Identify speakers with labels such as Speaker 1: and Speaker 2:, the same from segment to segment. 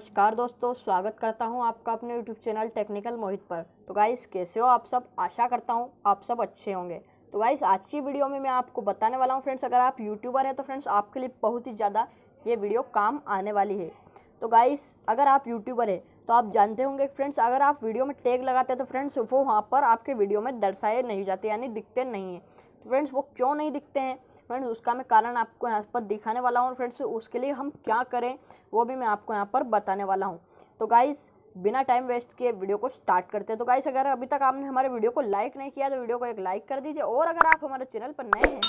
Speaker 1: नमस्कार दोस्तों स्वागत करता हूं आपका अपने यूट्यूब चैनल टेक्निकल मोहित पर तो गाइस कैसे हो आप सब आशा करता हूं आप सब अच्छे होंगे तो गाइस आज की वीडियो में मैं आपको बताने वाला हूं फ्रेंड्स अगर आप यूट्यूबर हैं तो फ्रेंड्स आपके लिए बहुत ही ज़्यादा ये वीडियो काम आने वाली है तो गाइस अगर आप यूट्यूबर हैं तो आप जानते होंगे फ्रेंड्स अगर आप वीडियो में टैग लगाते हैं तो फ्रेंड्स वो वहाँ पर आपके वीडियो में दर्शाए नहीं जाते यानी दिखते नहीं हैं फ्रेंड्स वो क्यों नहीं दिखते हैं फ्रेंड्स उसका मैं कारण आपको यहाँ पर दिखाने वाला हूँ फ्रेंड्स उसके लिए हम क्या करें वो भी मैं आपको यहाँ पर बताने वाला हूँ तो गाइज़ बिना टाइम वेस्ट किए वीडियो को स्टार्ट करते हैं तो गाइस अगर अभी तक आपने हमारे वीडियो को लाइक नहीं किया तो वीडियो को एक लाइक कर दीजिए और अगर आप हमारे चैनल पर नए हैं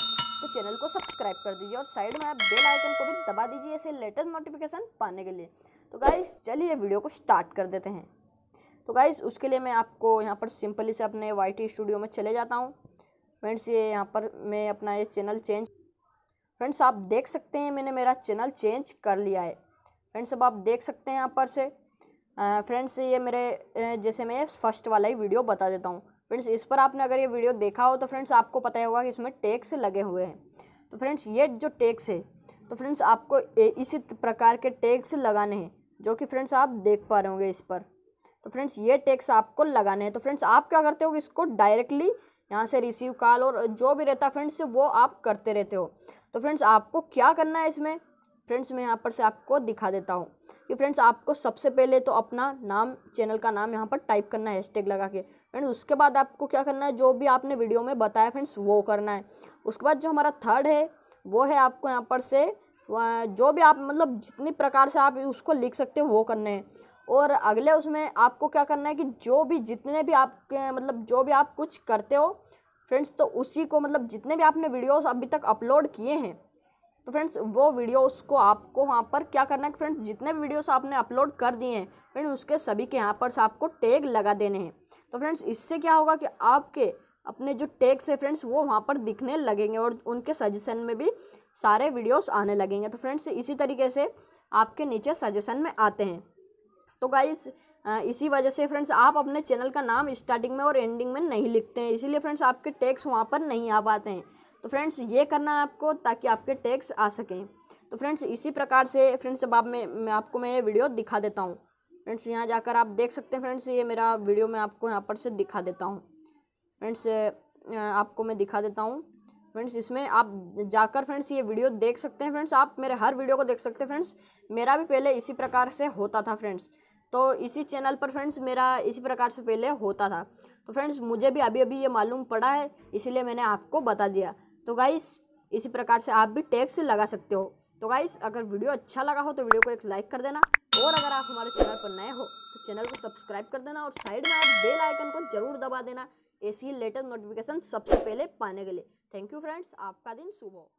Speaker 1: तो चैनल को सब्सक्राइब कर दीजिए और साइड में आप बेल आइकन को भी दबा दीजिए ऐसे लेटेस्ट नोटिफिकेशन पाने के लिए तो गाइस चलिए वीडियो को स्टार्ट कर देते हैं तो गाइस उसके लिए मैं आपको यहाँ पर सिंपली से अपने वाई स्टूडियो में चले जाता हूँ फ्रेंड्स ये यहाँ पर मैं अपना ये चैनल चेंज फ्रेंड्स आप देख सकते हैं मैंने मेरा चैनल चेंज कर लिया है फ्रेंड्स अब आप देख सकते हैं यहाँ पर से फ्रेंड्स ये मेरे जैसे मैं फर्स्ट वाला ही वीडियो बता देता हूँ फ्रेंड्स इस पर आपने अगर ये वीडियो देखा हो तो फ्रेंड्स आपको पता ही होगा कि इसमें टैक्स लगे हुए हैं तो फ्रेंड्स ये जो टैक्स है तो फ्रेंड्स आपको इसी प्रकार के टैक्स लगाने हैं जो कि फ्रेंड्स आप देख पा रहे होंगे इस पर तो फ्रेंड्स ये टैक्स आपको लगाने हैं तो फ्रेंड्स आप क्या करते हो इसको डायरेक्टली यहाँ से रिसीव कॉल और जो भी रहता फ्रेंड्स वो आप करते रहते हो तो फ्रेंड्स आपको क्या करना है इसमें फ्रेंड्स मैं यहाँ पर से आपको दिखा देता हूँ कि फ्रेंड्स आपको सबसे पहले तो अपना नाम चैनल का नाम यहाँ पर टाइप करना है हैश लगा के फ्रेंड्स उसके बाद आपको क्या करना है जो भी आपने वीडियो में बताया फ्रेंड्स वो करना है उसके बाद जो हमारा थर्ड है वो है आपको यहाँ पर से जो भी आप मतलब जितनी प्रकार से आप उसको लिख सकते हो वो करना है और अगले उसमें आपको क्या करना है कि जो भी जितने भी आपके मतलब जो भी आप कुछ करते हो फ्रेंड्स तो उसी को मतलब जितने भी आपने वीडियोस अभी तक अपलोड किए हैं तो फ्रेंड्स वो वीडियोस को आपको वहाँ पर क्या करना है फ्रेंड्स जितने भी वीडियोस आपने अपलोड कर दिए हैं फ्रेंड्स उसके सभी के यहाँ पर आपको टैग लगा देने हैं तो फ्रेंड्स इससे क्या होगा कि आपके अपने जो टैग्स हैं फ्रेंड्स वो वहाँ पर दिखने लगेंगे और उनके सजेशन में भी सारे वीडियोज़ आने लगेंगे तो फ्रेंड्स इसी तरीके से आपके नीचे सजेशन में आते हैं तो गाइस इसी वजह से फ्रेंड्स आप अपने चैनल का नाम स्टार्टिंग में और एंडिंग में नहीं लिखते हैं इसीलिए फ्रेंड्स आपके टैक्स वहाँ पर नहीं आ पाते हैं तो फ्रेंड्स ये करना है आपको ताकि आपके टैक्स आ सकें तो फ्रेंड्स इसी प्रकार से फ्रेंड्स अब आप में मैं आपको मैं ये वीडियो दिखा देता हूँ फ्रेंड्स यहाँ जाकर आप देख सकते हैं फ्रेंड्स ये मेरा वीडियो मैं आपको यहाँ पर से दिखा देता हूँ फ्रेंड्स आपको मैं दिखा देता हूँ फ्रेंड्स इसमें आप जाकर फ्रेंड्स ये वीडियो देख सकते हैं फ्रेंड्स आप मेरे हर वीडियो को देख सकते हैं फ्रेंड्स मेरा भी पहले इसी प्रकार से होता था फ्रेंड्स तो इसी चैनल पर फ्रेंड्स मेरा इसी प्रकार से पहले होता था तो फ्रेंड्स मुझे भी अभी अभी ये मालूम पड़ा है इसीलिए मैंने आपको बता दिया तो गाइस इसी प्रकार से आप भी टैक्स लगा सकते हो तो गाइस अगर वीडियो अच्छा लगा हो तो वीडियो को एक लाइक कर देना और अगर आप हमारे चैनल पर नए हो तो चैनल को सब्सक्राइब कर देना और साइड में आप बेल आइकन को जरूर दबा देना ऐसी लेटेस्ट नोटिफिकेशन सबसे पहले पाने के लिए थैंक यू फ्रेंड्स आपका दिन शुभ हो